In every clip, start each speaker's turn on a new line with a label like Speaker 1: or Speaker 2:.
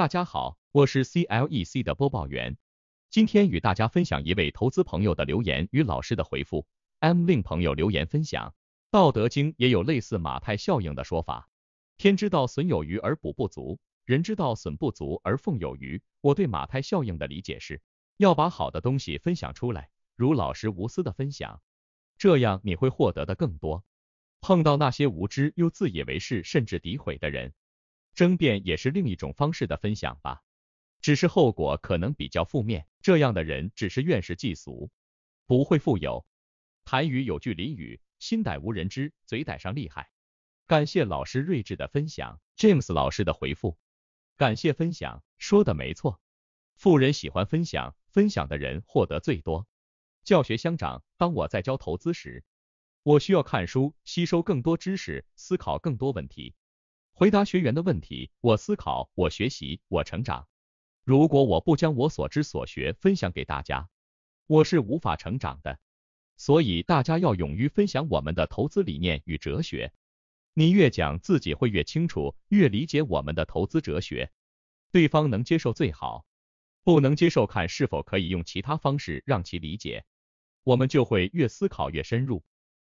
Speaker 1: 大家好，我是 CLEC 的播报员，今天与大家分享一位投资朋友的留言与老师的回复。M 令朋友留言分享，《道德经》也有类似马太效应的说法，天之道，损有余而补不足；人之道，损不足而奉有余。我对马太效应的理解是，要把好的东西分享出来，如老师无私的分享，这样你会获得的更多。碰到那些无知又自以为是甚至诋毁的人。争辩也是另一种方式的分享吧，只是后果可能比较负面。这样的人只是怨世嫉俗，不会富有。谭语有句俚语：心歹无人知，嘴歹上厉害。感谢老师睿智的分享，James 老师的回复，感谢分享，说的没错。富人喜欢分享，分享的人获得最多。教学相长，当我在教投资时，我需要看书，吸收更多知识，思考更多问题。回答学员的问题，我思考，我学习，我成长。如果我不将我所知所学分享给大家，我是无法成长的。所以大家要勇于分享我们的投资理念与哲学。你越讲，自己会越清楚，越理解我们的投资哲学。对方能接受最好，不能接受看是否可以用其他方式让其理解。我们就会越思考越深入。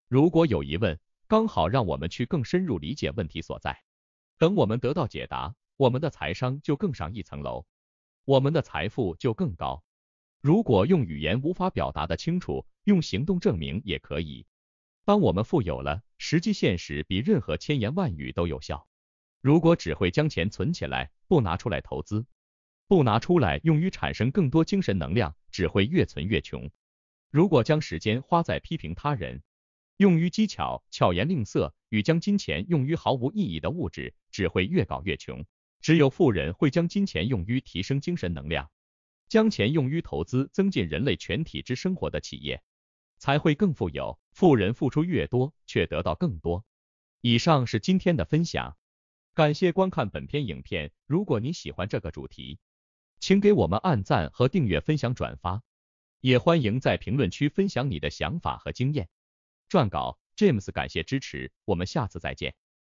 Speaker 1: 如果有疑问，刚好让我们去更深入理解问题所在。等我们得到解答，我们的财商就更上一层楼，我们的财富就更高。如果用语言无法表达的清楚，用行动证明也可以。当我们富有了，实际现实比任何千言万语都有效。如果只会将钱存起来，不拿出来投资，不拿出来用于产生更多精神能量，只会越存越穷。如果将时间花在批评他人，用于技巧、巧言令色，与将金钱用于毫无意义的物质，只会越搞越穷。只有富人会将金钱用于提升精神能量，将钱用于投资增进人类全体之生活的企业，才会更富有。富人付出越多，却得到更多。以上是今天的分享，感谢观看本篇影片。如果你喜欢这个主题，请给我们按赞和订阅、分享、转发，也欢迎在评论区分享你的想法和经验。撰稿 James 感谢支持，我们下次再见。